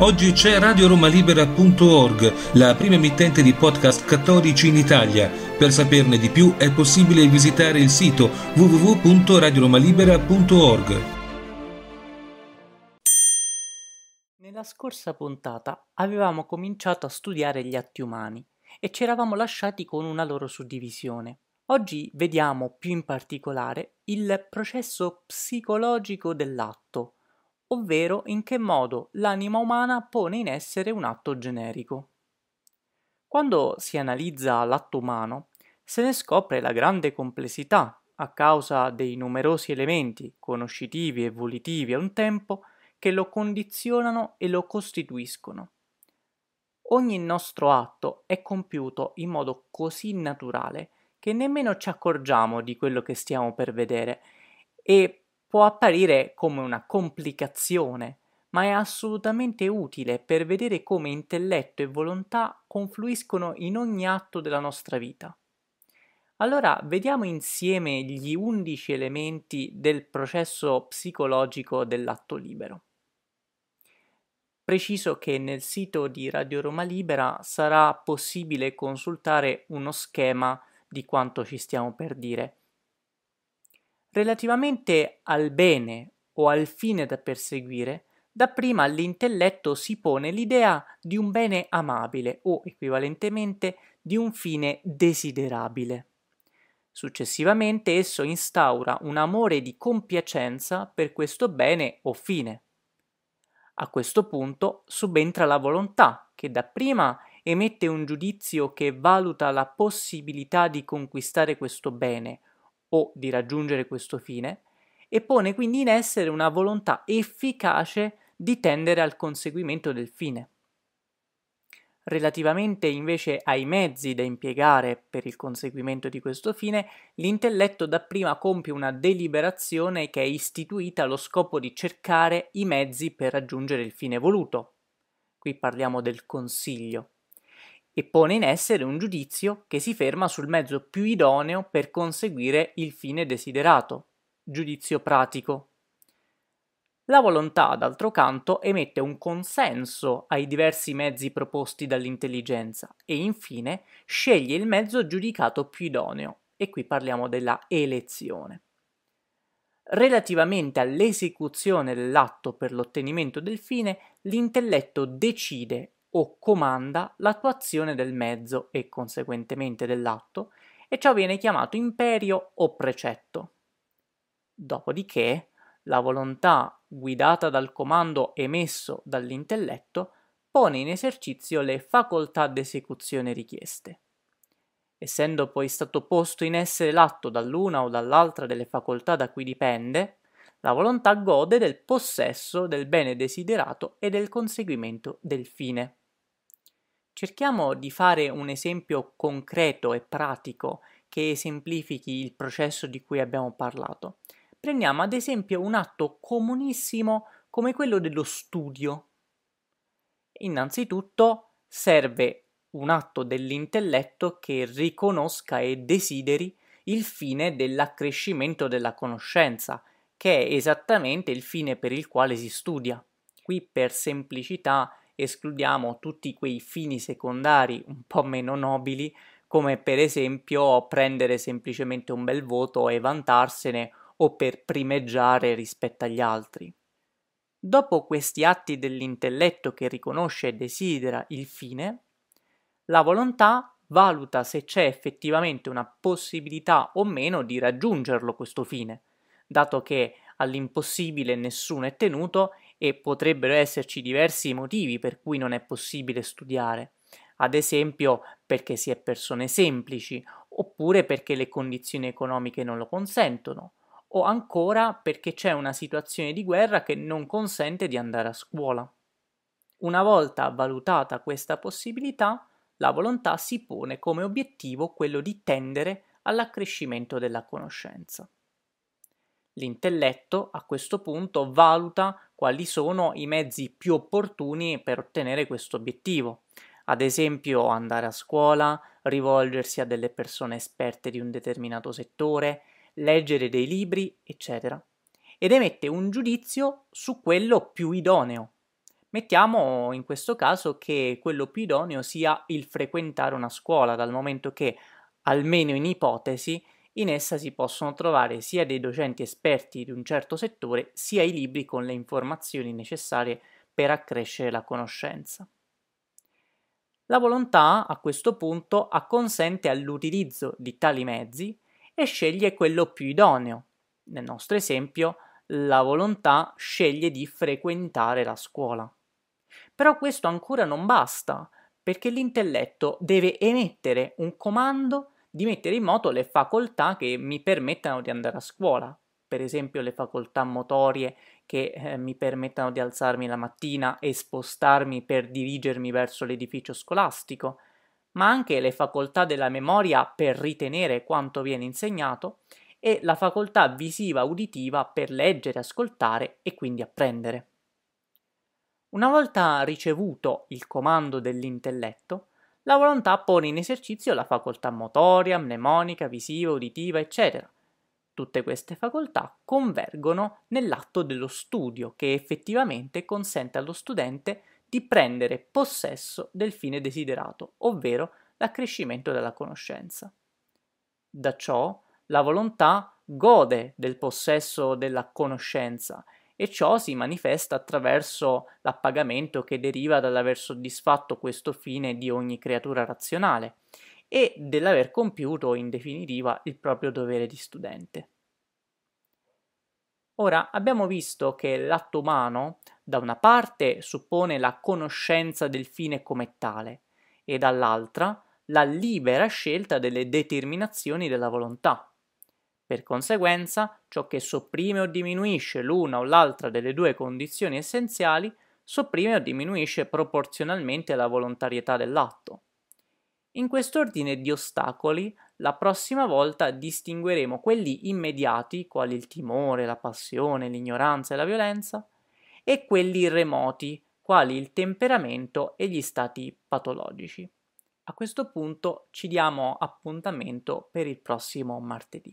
Oggi c'è radioromalibera.org, la prima emittente di podcast cattolici in Italia. Per saperne di più è possibile visitare il sito www.radioromalibera.org. Nella scorsa puntata avevamo cominciato a studiare gli atti umani e ci eravamo lasciati con una loro suddivisione. Oggi vediamo più in particolare il processo psicologico dell'atto ovvero in che modo l'anima umana pone in essere un atto generico. Quando si analizza l'atto umano, se ne scopre la grande complessità a causa dei numerosi elementi, conoscitivi e volitivi a un tempo, che lo condizionano e lo costituiscono. Ogni nostro atto è compiuto in modo così naturale che nemmeno ci accorgiamo di quello che stiamo per vedere e può apparire come una complicazione, ma è assolutamente utile per vedere come intelletto e volontà confluiscono in ogni atto della nostra vita. Allora vediamo insieme gli undici elementi del processo psicologico dell'atto libero. Preciso che nel sito di Radio Roma Libera sarà possibile consultare uno schema di quanto ci stiamo per dire Relativamente al bene o al fine da perseguire, dapprima all'intelletto si pone l'idea di un bene amabile o equivalentemente di un fine desiderabile. Successivamente esso instaura un amore di compiacenza per questo bene o fine. A questo punto subentra la volontà, che dapprima emette un giudizio che valuta la possibilità di conquistare questo bene o di raggiungere questo fine e pone quindi in essere una volontà efficace di tendere al conseguimento del fine. Relativamente invece ai mezzi da impiegare per il conseguimento di questo fine, l'intelletto dapprima compie una deliberazione che è istituita allo scopo di cercare i mezzi per raggiungere il fine voluto. Qui parliamo del consiglio e pone in essere un giudizio che si ferma sul mezzo più idoneo per conseguire il fine desiderato, giudizio pratico. La volontà, d'altro canto, emette un consenso ai diversi mezzi proposti dall'intelligenza e infine sceglie il mezzo giudicato più idoneo, e qui parliamo della elezione. Relativamente all'esecuzione dell'atto per l'ottenimento del fine, l'intelletto decide o comanda l'attuazione del mezzo e conseguentemente dell'atto e ciò viene chiamato imperio o precetto. Dopodiché, la volontà, guidata dal comando emesso dall'intelletto, pone in esercizio le facoltà d'esecuzione richieste. Essendo poi stato posto in essere l'atto dall'una o dall'altra delle facoltà da cui dipende, la volontà gode del possesso del bene desiderato e del conseguimento del fine. Cerchiamo di fare un esempio concreto e pratico che esemplifichi il processo di cui abbiamo parlato. Prendiamo ad esempio un atto comunissimo come quello dello studio. Innanzitutto serve un atto dell'intelletto che riconosca e desideri il fine dell'accrescimento della conoscenza, che è esattamente il fine per il quale si studia. Qui per semplicità escludiamo tutti quei fini secondari un po' meno nobili, come per esempio prendere semplicemente un bel voto e vantarsene o per primeggiare rispetto agli altri. Dopo questi atti dell'intelletto che riconosce e desidera il fine, la volontà valuta se c'è effettivamente una possibilità o meno di raggiungerlo questo fine, dato che all'impossibile nessuno è tenuto e potrebbero esserci diversi motivi per cui non è possibile studiare, ad esempio perché si è persone semplici, oppure perché le condizioni economiche non lo consentono, o ancora perché c'è una situazione di guerra che non consente di andare a scuola. Una volta valutata questa possibilità, la volontà si pone come obiettivo quello di tendere all'accrescimento della conoscenza. L'intelletto a questo punto valuta quali sono i mezzi più opportuni per ottenere questo obiettivo. Ad esempio andare a scuola, rivolgersi a delle persone esperte di un determinato settore, leggere dei libri, eccetera. Ed emette un giudizio su quello più idoneo. Mettiamo in questo caso che quello più idoneo sia il frequentare una scuola, dal momento che, almeno in ipotesi, in essa si possono trovare sia dei docenti esperti di un certo settore, sia i libri con le informazioni necessarie per accrescere la conoscenza. La volontà, a questo punto, acconsente all'utilizzo di tali mezzi e sceglie quello più idoneo. Nel nostro esempio, la volontà sceglie di frequentare la scuola. Però questo ancora non basta, perché l'intelletto deve emettere un comando di mettere in moto le facoltà che mi permettano di andare a scuola, per esempio le facoltà motorie che eh, mi permettano di alzarmi la mattina e spostarmi per dirigermi verso l'edificio scolastico, ma anche le facoltà della memoria per ritenere quanto viene insegnato e la facoltà visiva-uditiva per leggere, ascoltare e quindi apprendere. Una volta ricevuto il comando dell'intelletto, la volontà pone in esercizio la facoltà motoria, mnemonica, visiva, uditiva, eccetera. Tutte queste facoltà convergono nell'atto dello studio che effettivamente consente allo studente di prendere possesso del fine desiderato, ovvero l'accrescimento della conoscenza. Da ciò la volontà gode del possesso della conoscenza e ciò si manifesta attraverso l'appagamento che deriva dall'aver soddisfatto questo fine di ogni creatura razionale e dell'aver compiuto in definitiva il proprio dovere di studente. Ora abbiamo visto che l'atto umano da una parte suppone la conoscenza del fine come tale e dall'altra la libera scelta delle determinazioni della volontà. Per conseguenza, ciò che sopprime o diminuisce l'una o l'altra delle due condizioni essenziali sopprime o diminuisce proporzionalmente la volontarietà dell'atto. In quest'ordine di ostacoli, la prossima volta distingueremo quelli immediati, quali il timore, la passione, l'ignoranza e la violenza, e quelli remoti, quali il temperamento e gli stati patologici. A questo punto ci diamo appuntamento per il prossimo martedì.